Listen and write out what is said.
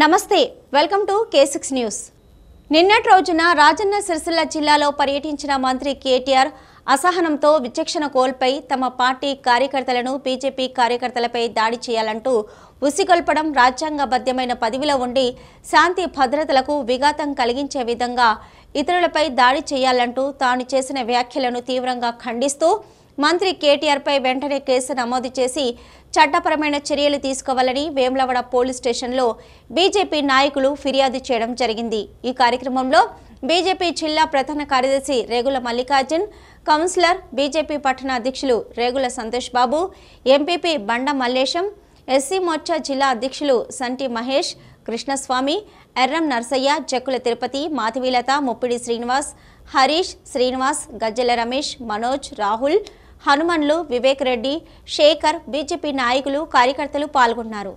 నమస్తే welcome to K six news నిన్నటి రోజున రాజన్న సిరిసిల్ల జిల్లాలో పర్యటించిన మంత్రి కేటీఆర్ అసహనంతో విచక్షణ కోల్పై తమ పార్టీ కార్యకర్తలను బీజేపీ కార్యకర్తలపై దాడి చేయాలంటూ ఉసిగొల్పడం రాజ్యాంగబద్ధమైన పదవిలో ఉండి శాంతి భద్రతలకు విఘాతం కలిగించే విధంగా ఇతరులపై దాడి చేయాలంటూ తాను చేసిన వ్యాఖ్యలను తీవ్రంగా ఖండిస్తూ మంత్రి కేటీఆర్ పై వెంటనే కేసు నమోదు చేసి చట్టపరమైన చర్యలు తీసుకోవాలని వేములవాడ పోలీస్ స్టేషన్లో బీజేపీ నాయకులు ఫిర్యాదు చేయడం జరిగింది ఈ కార్యక్రమంలో బీజేపీ జిల్లా ప్రధాన కార్యదర్శి రేగుల మల్లికార్జున్ కౌన్సిలర్ బీజేపీ పట్టణ అధ్యక్షులు రేగుల సంతోష్ బాబు ఎంపీపీ బండ మల్లేశం ఎస్సీ మోర్చా జిల్లా అధ్యక్షులు సంటి మహేష్ కృష్ణస్వామి ఎర్రం నర్సయ్య జక్కుల తిరుపతి మాధవీలత ముప్పిడి శ్రీనివాస్ హరీష్ శ్రీనివాస్ గజ్జెల రమేష్ మనోజ్ రాహుల్ హనుమన్లు వివేక్ రెడ్డి శేఖర్ బీజేపీ నాయకులు కార్యకర్తలు పాల్గొన్నారు